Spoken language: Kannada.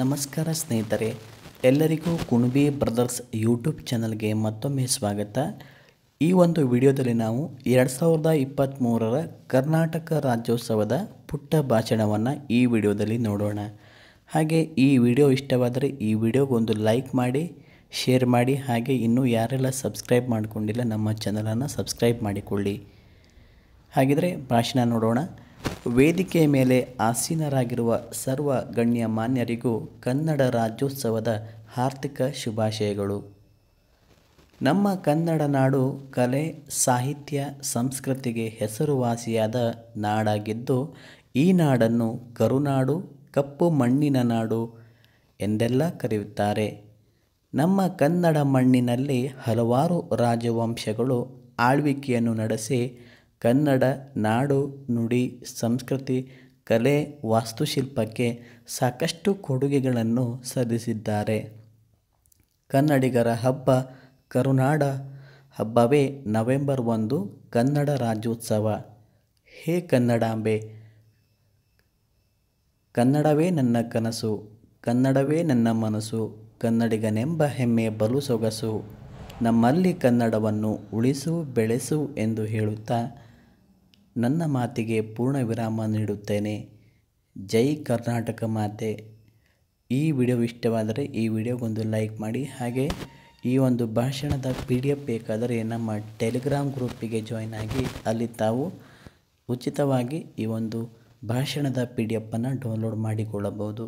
ನಮಸ್ಕಾರ ಸ್ನೇಹಿತರೆ ಎಲ್ಲರಿಗೂ ಕುಣಬಿ ಬ್ರದರ್ಸ್ ಯೂಟ್ಯೂಬ್ ಚಾನಲ್ಗೆ ಮತ್ತೊಮ್ಮೆ ಸ್ವಾಗತ ಈ ಒಂದು ವಿಡಿಯೋದಲ್ಲಿ ನಾವು ಎರಡು ಸಾವಿರದ ಇಪ್ಪತ್ತ್ಮೂರರ ಕರ್ನಾಟಕ ರಾಜ್ಯೋತ್ಸವದ ಪುಟ್ಟ ಭಾಷಣವನ್ನು ಈ ವಿಡಿಯೋದಲ್ಲಿ ನೋಡೋಣ ಹಾಗೆ ಈ ವಿಡಿಯೋ ಇಷ್ಟವಾದರೆ ಈ ವಿಡಿಯೋಗೊಂದು ಲೈಕ್ ಮಾಡಿ ಶೇರ್ ಮಾಡಿ ಹಾಗೆ ಇನ್ನೂ ಯಾರೆಲ್ಲ ಸಬ್ಸ್ಕ್ರೈಬ್ ಮಾಡಿಕೊಂಡಿಲ್ಲ ನಮ್ಮ ಚಾನಲನ್ನು ಸಬ್ಸ್ಕ್ರೈಬ್ ಮಾಡಿಕೊಳ್ಳಿ ಹಾಗಿದ್ರೆ ಭಾಷಣ ನೋಡೋಣ ವೇದಿಕೆಯ ಮೇಲೆ ಆಸೀನರಾಗಿರುವ ಸರ್ವ ಗಣ್ಯ ಮಾನ್ಯರಿಗೂ ಕನ್ನಡ ರಾಜ್ಯೋತ್ಸವದ ಹಾರ್ದಿಕ ಶುಭಾಶಯಗಳು ನಮ್ಮ ಕನ್ನಡ ನಾಡು ಕಲೆ ಸಾಹಿತ್ಯ ಸಂಸ್ಕೃತಿಗೆ ಹೆಸರುವಾಸಿಯಾದ ನಾಡಾಗಿದ್ದು ಈ ನಾಡನ್ನು ಕರುನಾಡು ಕಪ್ಪು ಮಣ್ಣಿನ ನಾಡು ಎಂದೆಲ್ಲ ಕರೆಯುತ್ತಾರೆ ನಮ್ಮ ಕನ್ನಡ ಮಣ್ಣಿನಲ್ಲಿ ಹಲವಾರು ರಾಜವಂಶಗಳು ಆಳ್ವಿಕೆಯನ್ನು ನಡೆಸಿ ಕನ್ನಡ ನಾಡು ನುಡಿ ಸಂಸ್ಕೃತಿ ಕಲೆ ವಾಸ್ತುಶಿಲ್ಪಕ್ಕೆ ಸಾಕಷ್ಟು ಕೊಡುಗೆಗಳನ್ನು ಸಲ್ಲಿಸಿದ್ದಾರೆ ಕನ್ನಡಿಗರ ಹಬ್ಬ ಕರುನಾಡ ಹಬ್ಬವೇ ನವೆಂಬರ್ ಒಂದು ಕನ್ನಡ ರಾಜ್ಯೋತ್ಸವ ಹೇ ಕನ್ನಡಾಂಬೆ ಕನ್ನಡವೇ ನನ್ನ ಕನಸು ಕನ್ನಡವೇ ನನ್ನ ಮನಸ್ಸು ಕನ್ನಡಿಗನೆಂಬ ಹೆಮ್ಮೆ ಬಲು ಸೊಗಸು ನಮ್ಮಲ್ಲಿ ಕನ್ನಡವನ್ನು ಉಳಿಸು ಬೆಳೆಸು ಎಂದು ಹೇಳುತ್ತಾ ನನ್ನ ಮಾತಿಗೆ ಪೂರ್ಣ ವಿರಾಮ ನೀಡುತ್ತೇನೆ ಜೈ ಕರ್ನಾಟಕ ಮಾತೆ ಈ ವಿಡಿಯೋ ಇಷ್ಟವಾದರೆ ಈ ವಿಡಿಯೋಗೊಂದು ಲೈಕ್ ಮಾಡಿ ಹಾಗೆ ಈ ಒಂದು ಭಾಷಣದ ಪಿ ಡಿ ಎಫ್ ಬೇಕಾದರೆ ನಮ್ಮ ಟೆಲಿಗ್ರಾಮ್ ಗ್ರೂಪಿಗೆ ಜಾಯ್ನ್ ಆಗಿ ಅಲ್ಲಿ ತಾವು ಉಚಿತವಾಗಿ ಈ ಒಂದು ಭಾಷಣದ ಪಿ ಡಿ ಎಫನ್ನು ಡೌನ್ಲೋಡ್ ಮಾಡಿಕೊಳ್ಳಬಹುದು